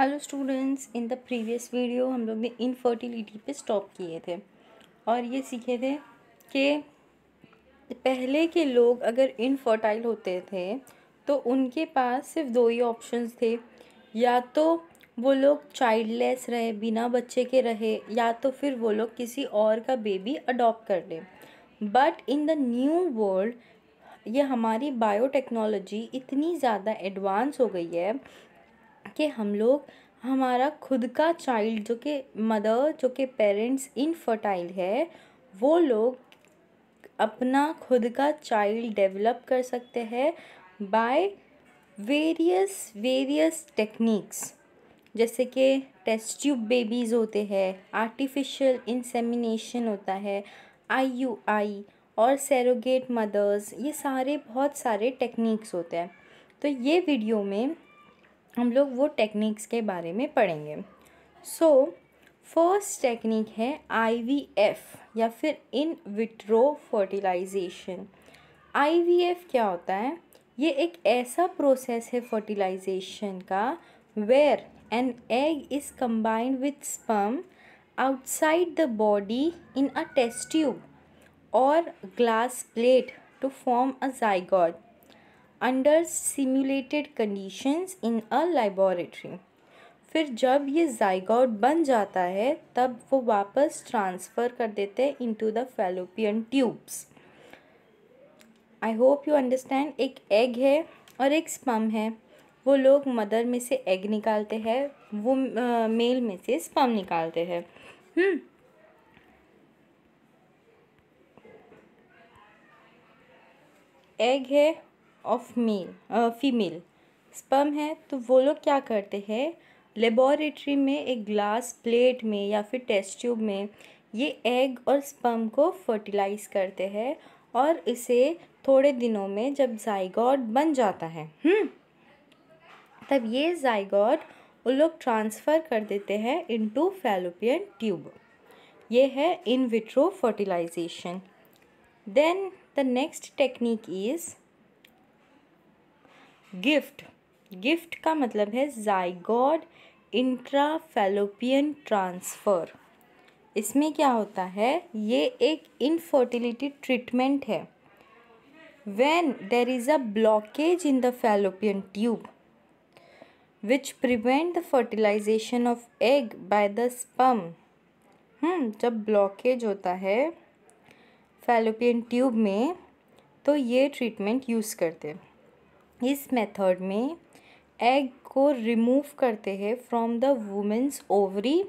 Hello students in the previous video हम लोग ने इनफर्टिलिटी पे स्टॉप किए थे और ये सीखे थे कि पहले के लोग अगर इनफर्टाइल होते थे तो उनके पास सिर्फ दो ही ऑप्शंस थे या तो वो लोग चाइल्डलेस रहे बिना बच्चे के रहे या तो फिर वो लोग किसी और का बेबी अडॉप्ट कर लें but in the new world ये हमारी बायोटेक्नोलॉजी इतनी ज़्यादा एडवांस हो गई है कि हम लोग हमारा खुद का चाइल्ड जो कि मदर जो कि पेरेंट्स इनफर्टाइल है वो लोग अपना खुद का चाइल्ड डेवलप कर सकते हैं बाय वेरियस वेरियस टेक्निक्स जैसे कि टेस्ट ट्यूब बेबीज़ होते हैं आर्टिफिशियल इंसेमिनेशन होता है आई यू आई और सेरोगेट मदर्स ये सारे बहुत सारे टेक्निक्स होते हैं तो ये वीडियो में हम लोग वो टेक्निक्स के बारे में पढ़ेंगे सो फर्स्ट टेक्निक है आईवीएफ या फिर इन विट्रो फर्टिलाइजेशन आईवीएफ क्या होता है ये एक ऐसा प्रोसेस है फर्टिलाइजेशन का where an egg is combined with sperm outside the body in a test tube और glass plate to form a zygote under simulated conditions in a laboratory फिर जब ये जाइगॉट बन जाता है तब वो वापस ट्रांसफ़र कर देते हैं into the fallopian tubes I hope you understand एक एग है और एक स्पम है वो लोग मदर में से एग निकालते हैं वो मेल में से स्पम निकालते हैं एग हम्म। है ऑफ मेल फीमेल स्पर्म है तो वो लोग क्या करते हैं लेबॉरेटरी में एक ग्लास प्लेट में या फिर टेस्ट ट्यूब में ये एग और स्पर्म को फर्टिलाइज करते हैं और इसे थोड़े दिनों में जब जाइगॉड बन जाता है हम्म, तब ये जाइगॉड उन लोग ट्रांसफ़र कर देते हैं इनटू फैलोपियन ट्यूब ये है in vitro fertilization then the next technique is GIFT GIFT का मतलब है जाइगॉड इंट्राफेलोपियन ट्रांसफ़र इसमें क्या होता है ये एक इनफर्टिलिटी ट्रीटमेंट है when there is a blockage in the fallopian tube which prevent the fertilization of egg by the sperm जब ब्लॉकेज होता है फैलोपियन ट्यूब में तो ये ट्रीटमेंट यूज़ करते हैं इस मेथड में एग को रिमूव करते हैं from the women's ovary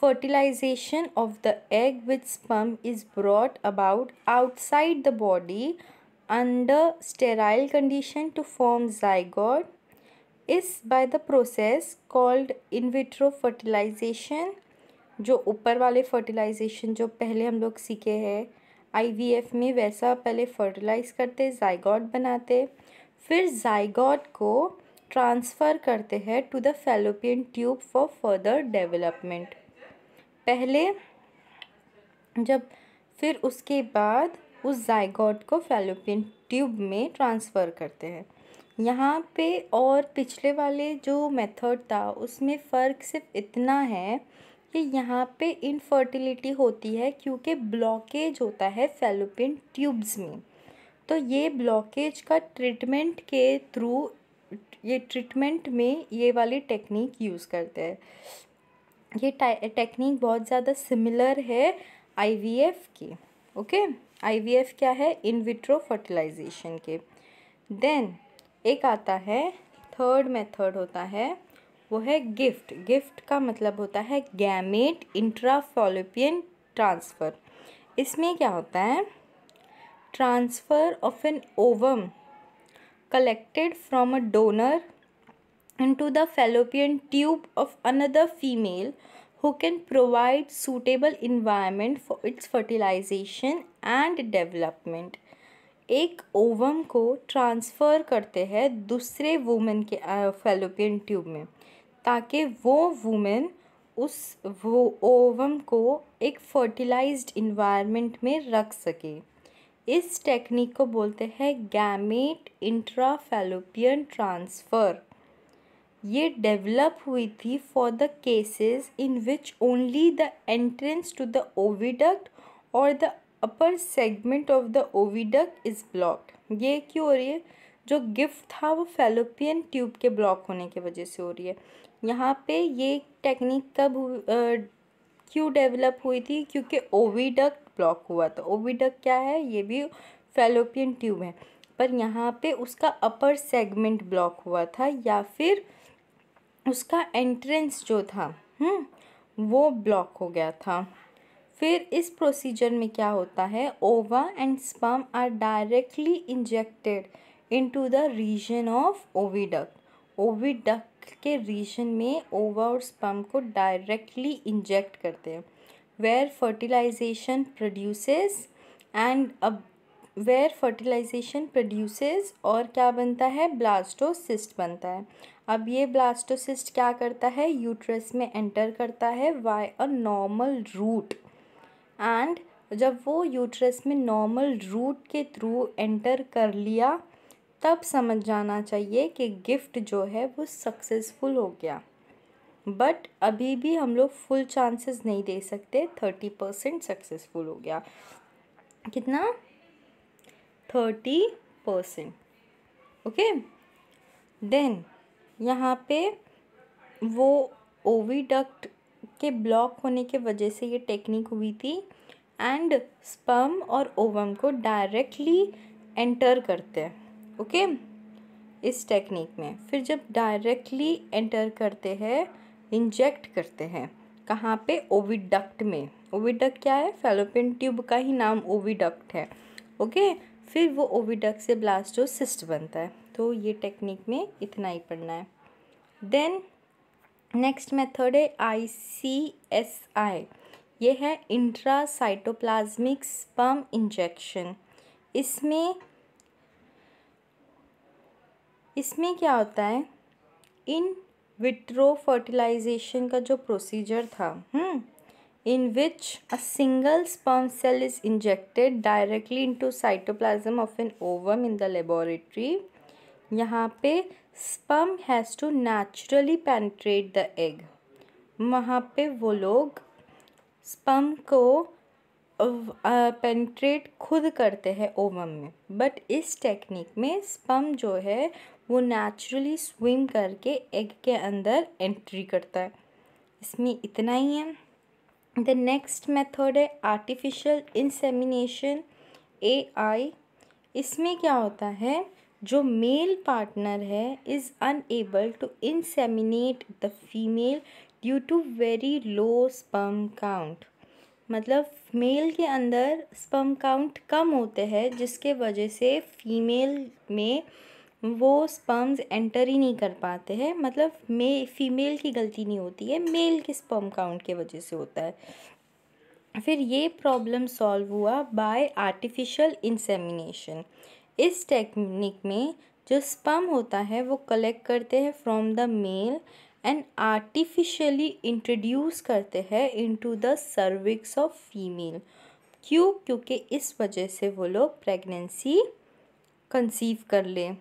fertilization of the egg with sperm is brought about outside the body under sterile condition to form zygote is by the process called in vitro fertilization जो ऊपर वाले fertilisation जो पहले हम लोग सीखे हैं आई वी एफ में वैसा पहले फर्टिलाइज करते जाइगॉड बनाते फिर जाइगॉड को ट्रांसफ़र करते हैं to the fallopian tube for further development पहले जब फिर उसके बाद उस जाइगॉड को फेलोपियन ट्यूब में ट्रांसफ़र करते हैं यहाँ पे और पिछले वाले जो मेथड था उसमें फ़र्क सिर्फ इतना है कि यहाँ पे इनफर्टिलिटी होती है क्योंकि ब्लॉकेज होता है फेलोपियन ट्यूब्स में तो ये ब्लॉकेज का ट्रीटमेंट के थ्रू ये ट्रीटमेंट में ये वाली टेक्निक यूज़ करते हैं ये टेक्निक बहुत ज़्यादा सिमिलर है आईवीएफ की ओके आईवीएफ क्या है इन विट्रो फर्टिलाइजेशन के देन एक आता है थर्ड मेथड होता है वो है गिफ्ट गिफ्ट का मतलब होता है गैमेट इंट्राफॉलोपियन ट्रांसफ़र इसमें क्या होता है transfer of an ovum collected from a donor into the fallopian tube of another female who can provide suitable environment for its fertilization and development एक ओवम को ट्रांसफ़र करते हैं दूसरे वुमेन के फेलोपियन ट्यूब में ताकि वो वुमेन उस वो ओवम को एक फर्टिलाइज्ड इन्वायरमेंट में रख सके इस टेक्निक को बोलते हैं गैमेट इंट्राफेलोपियन ट्रांसफ़र ये डेवलप हुई थी for the cases in which only the entrance to the oviduct और the upper segment of the oviduct is block ये क्यों हो रही है जो गिफ्ट था वो फेलोपियन ट्यूब के ब्लॉक होने की वजह से हो रही है यहाँ पे ये टेक्निक कब क्यों डेवलप हुई थी क्योंकि ओविडक ब्लॉक हुआ था ओविडक क्या है ये भी फेलोपियन ट्यूब है पर यहाँ पे उसका अपर सेगमेंट ब्लॉक हुआ था या फिर उसका एंट्रेंस जो था हम्म, वो ब्लॉक हो गया था फिर इस प्रोसीजर में क्या होता है ova and sperm are directly injected into the region of oviduct oviduct के रीजन में ओवा और स्पम को डायरेक्टली इंजेक्ट करते हैं वेयर फर्टिलाइजेशन प्रोड्यूसेस एंड अब वेयर फर्टिलाइजेशन प्रोड्यूसेस और क्या बनता है ब्लास्टोसिस्ट बनता है अब ये ब्लास्टोसिस्ट क्या करता है यूट्रस में एंटर करता है via a normal route and जब वो यूट्रस में नॉर्मल रूट के थ्रू एंटर कर लिया तब समझ जाना चाहिए कि गिफ्ट जो है वो सक्सेसफुल हो गया बट अभी भी हम लोग फुल चांसेस नहीं दे सकते थर्टी परसेंट सक्सेसफुल हो गया कितना थर्टी परसेंट ओके देन यहाँ पे वो ओवीडक्ट के ब्लॉक होने के वजह से ये टेक्निक हुई थी एंड स्पर्म और ओवम को डायरेक्टली एंटर करते हैं ओके इस टेक्निक में फिर जब डायरेक्टली एंटर करते हैं इंजेक्ट करते हैं कहाँ पे ओविडक्ट में ओविडक्ट क्या है फेलोपिन ट्यूब का ही नाम ओविडक्ट है ओके फिर वो ओविडक्ट से ब्लास्टोसिस्ट बनता है तो ये टेक्निक में इतना ही पढ़ना है देन नेक्स्ट मेथड है आई सी एस आई ये है इंट्रा साइटोप्लाज्मिक स्पम इंजेक्शन इसमें इसमें क्या होता है इन विट्रो फर्टिलाइजेशन का जो प्रोसीजर था hmm in which a single sperm cell is injected directly into cytoplasm of an ovum in the laboratory यहाँ पे sperm has to naturally penetrate the egg वहाँ पे वो लोग स्पर्म को पेंट्रेट खुद करते हैं ओवम में बट इस टेक्निक में स्पर्म जो है वो नेचुरली स्विम करके एग के अंदर एंट्री करता है इसमें इतना ही है द नेक्स्ट मेथड है आर्टिफिशियल इंसेमिनेशन ए आई इसमें क्या होता है जो मेल पार्टनर है is unable to inseminate the female due to very low sperm count मतलब मेल के अंदर स्पर्म काउंट कम होते हैं जिसके वजह से फीमेल में वो स्पर्म्स एंटर ही नहीं कर पाते हैं मतलब मे फीमेल की गलती नहीं होती है मेल के स्पर्म काउंट के वजह से होता है फिर ये प्रॉब्लम सॉल्व हुआ बाय आर्टिफिशियल इंसेमिनेशन इस टेक्निक में जो स्पर्म होता है वो कलेक्ट करते हैं from the male and artificially introduce करते हैं into the cervix of female क्यों क्योंकि इस वजह से वो लोग प्रेगनेंसी कंसीव कर लें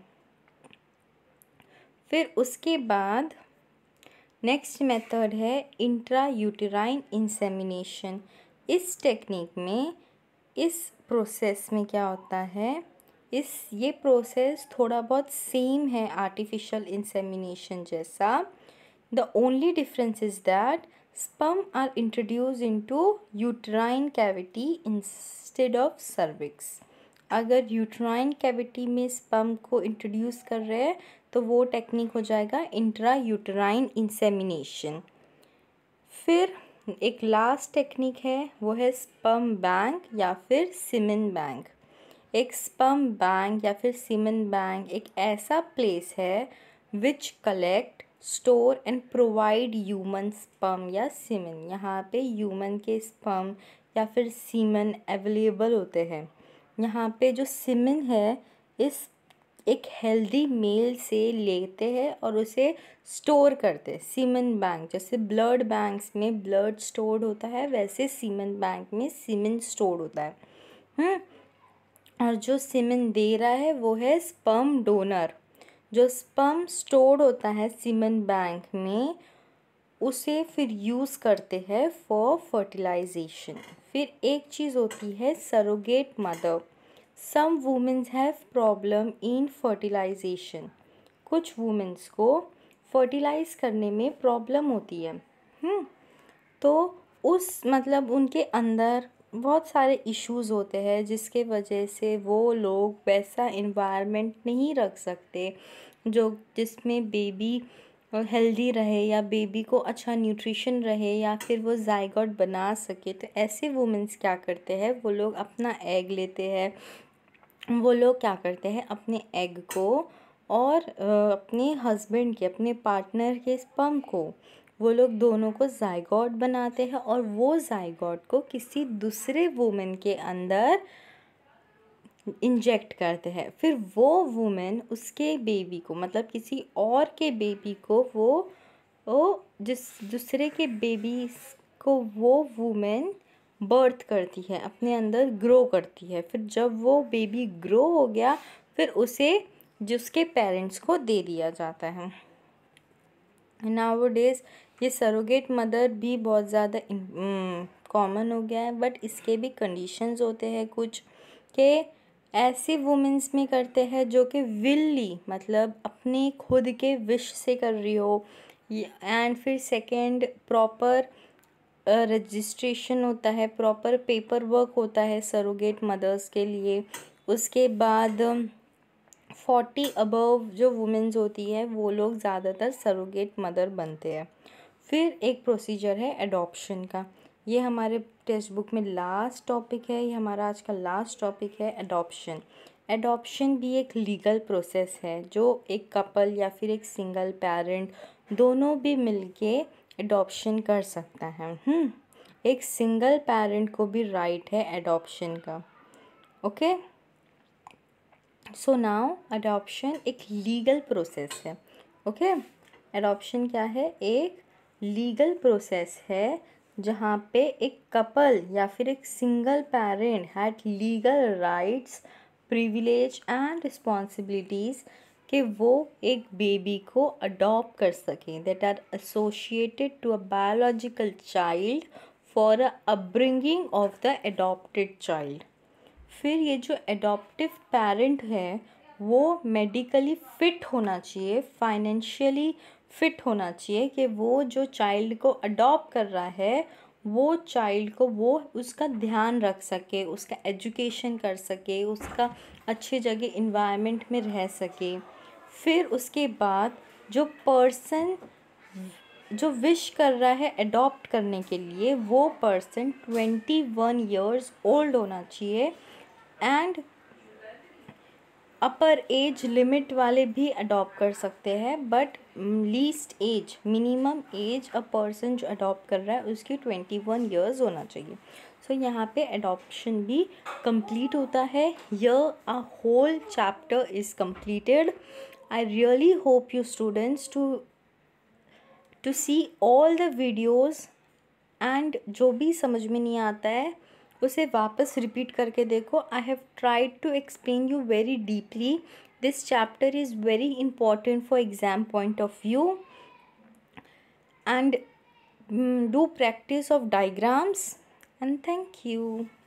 फिर उसके बाद नेक्स्ट मेथड है इंट्रा यूटराइन इंसेमिनेशन इस टेक्निक में इस प्रोसेस में क्या होता है इस ये प्रोसेस थोड़ा बहुत सेम है आर्टिफिशियल इंसेमिनेशन जैसा the only difference is that sperm are introduce into uterine cavity instead of cervix अगर यूट्राइन कैविटी में स्पम को इंट्रोड्यूस कर रहे हैं तो वो टेक्निक हो जाएगा इंट्रा यूट्राइन इंसेमिनेशन फिर एक लास्ट टेक्निक है वो है स्पम बैंक या फिर सिमन बैंक एक स्पम बैंक या फिर सिमन बैंक एक ऐसा प्लेस है which collect store and provide human sperm या सीमन यहाँ पे ह्यूमन के स्पम या फिर सीमन अवेलेबल होते हैं यहाँ पे जो सिमिन है इस एक हेल्दी मेल से लेते हैं और उसे स्टोर करते हैं सीमन बैंक जैसे ब्लड बैंक्स में ब्लड स्टोर्ड होता है वैसे सीमन बैंक में सीमन स्टोर होता है हुँ? हम्म, और जो सीमन दे रहा है वो है स्पम डोनर जो स्पम स्टोर होता है सीमन बैंक में उसे फिर यूज़ करते हैं फॉर फर्टिलाइजेशन फिर एक चीज़ होती है surrogate mother some womens have problem in fertilization कुछ वुमेंस को फर्टिलाइज़ करने में प्रॉब्लम होती है हुँ? हम्म, तो उस मतलब उनके अंदर बहुत सारे इश्यूज़ होते हैं जिसके वजह से वो लोग वैसा इन्वायरमेंट नहीं रख सकते जो जिसमें बेबी हेल्दी रहे या बेबी को अच्छा न्यूट्रिशन रहे या फिर वो जायगॉट बना सके तो ऐसे वुमेंस क्या करते हैं वो लोग अपना एग लेते हैं वो लोग क्या करते हैं अपने एग को और अपने हस्बैंड के अपने पार्टनर के स्पम को वो लोग दोनों को जायगॉड बनाते हैं और वो जायगॉड को किसी दूसरे वूमेन के अंदर इंजेक्ट करते हैं फिर वो वूमेन उसके बेबी को मतलब किसी और के बेबी को वो वो जिस दूसरे के बेबी को वो वूमेन बर्थ करती है अपने अंदर ग्रो करती है फिर जब वो बेबी ग्रो हो गया फिर उसे जिसके पेरेंट्स को दे दिया जाता है नाव डेज ये सरोगेट मदर भी बहुत ज़्यादा कॉमन हो गया है बट इसके भी कंडीशंस होते हैं कुछ के ऐसे वुमेंस में करते हैं जो कि विल्ली मतलब अपने खुद के विश से कर रही हो एंड फिर सेकेंड प्रॉपर रजिस्ट्रेशन होता है प्रॉपर पेपर वर्क होता है सरोगेट मदर्स के लिए उसके बाद फोर्टी अबव जो वुमेंस होती है वो लोग ज़्यादातर सरोगेट मदर बनते हैं फिर एक प्रोसीजर है एडोप्शन का ये हमारे टेक्स्ट बुक में लास्ट टॉपिक है ये हमारा आज का लास्ट टॉपिक है एडोप्शन एडोप्शन भी एक लीगल प्रोसेस है जो एक कपल या फिर एक सिंगल पेरेंट दोनों भी मिलके एडॉप्शन कर सकता है हम्म, एक सिंगल पेरेंट को भी राइट है एडॉप्शन का ओके सो नाउ अडॉप्शन एक लीगल प्रोसेस है ओके okay? एडॉप्शन क्या है एक लीगल प्रोसेस है जहाँ पे एक कपल या फिर एक single parent had legal rights privilege and responsibilities कि वो एक बेबी को अडॉप्ट कर सकें that are associated to a biological child for a upbringing of the adopted child फिर ये जो एडोप्टिव पेरेंट है वो मेडिकली फिट होना चाहिए फाइनेंशियली फिट होना चाहिए कि वो जो चाइल्ड को अडॉप्ट कर रहा है वो चाइल्ड को वो उसका ध्यान रख सके उसका एजुकेशन कर सके उसका अच्छी जगह इन्वायरमेंट में रह सके फिर उसके बाद जो पर्सन जो विश कर रहा है अडॉप्ट करने के लिए वो person twenty one years old होना चाहिए एंड अपर एज लिमिट वाले भी अडॉप्ट कर सकते हैं but least age minimum age a person जो अडॉप्ट कर रहा है उसकी ट्वेंटी वन ईयर्स होना चाहिए सो so, यहाँ पे अडॉप्शन भी कंप्लीट होता है य a whole chapter is completed I really hope you students to to see all the videos and जो भी समझ में नहीं आता है उसे वापस रिपीट करके देखो I have tried to explain you very deeply this chapter is very important for exam point of view and do practice of diagrams and thank you